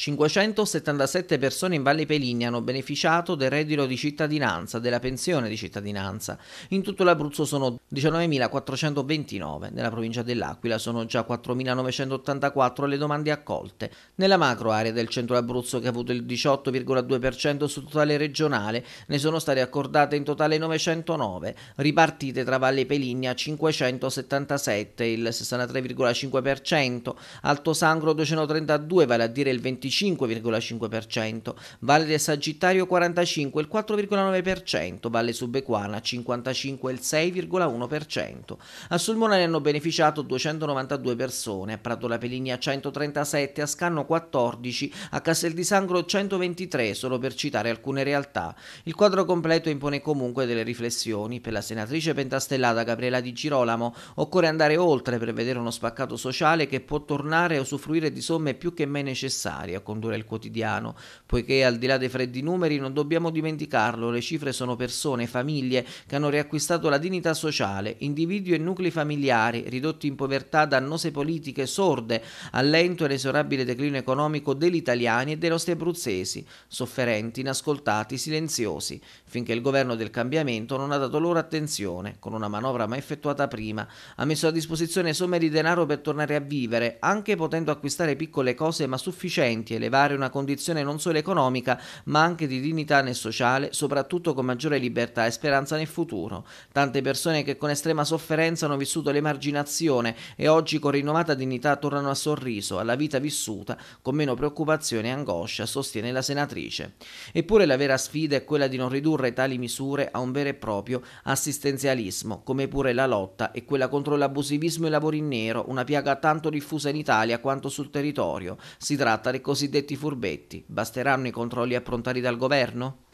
577 persone in Valle Peligna hanno beneficiato del reddito di cittadinanza, della pensione di cittadinanza. In tutto l'Abruzzo sono 19.429, nella provincia dell'Aquila sono già 4.984 le domande accolte. Nella macro area del centro Abruzzo che ha avuto il 18,2% sul totale regionale ne sono state accordate in totale 909, ripartite tra Valle Peligna 577, il 63,5%, Alto Sangro 232, vale a dire il 25%, 25,5%, Valle del Sagittario 45 il 4,9%, Valle Subequana 55 il 6,1%. A Sulmona ne hanno beneficiato 292 persone, a Prato La Peligna 137, a Scanno 14, a Castel di Sangro 123, solo per citare alcune realtà. Il quadro completo impone comunque delle riflessioni. Per la senatrice pentastellata Gabriela Di Girolamo occorre andare oltre per vedere uno spaccato sociale che può tornare a usufruire di somme più che mai necessarie, a condurre il quotidiano, poiché al di là dei freddi numeri non dobbiamo dimenticarlo, le cifre sono persone, famiglie che hanno riacquistato la dignità sociale, individui e nuclei familiari ridotti in povertà, da annose politiche sorde al lento e inesorabile declino economico degli italiani e dei nostri abruzzesi, sofferenti, inascoltati, silenziosi, finché il governo del cambiamento non ha dato loro attenzione, con una manovra mai effettuata prima, ha messo a disposizione somme di denaro per tornare a vivere, anche potendo acquistare piccole cose ma sufficienti deficienti elevare una condizione non solo economica ma anche di dignità nel sociale, soprattutto con maggiore libertà e speranza nel futuro. Tante persone che con estrema sofferenza hanno vissuto l'emarginazione e oggi con rinnovata dignità tornano a sorriso, alla vita vissuta, con meno preoccupazione e angoscia, sostiene la senatrice. Eppure la vera sfida è quella di non ridurre tali misure a un vero e proprio assistenzialismo, come pure la lotta e quella contro l'abusivismo e i lavori in nero, una piaga tanto diffusa in Italia quanto sul territorio. Si tratta del cosiddetto cosiddetti furbetti? Basteranno i controlli approntati dal governo?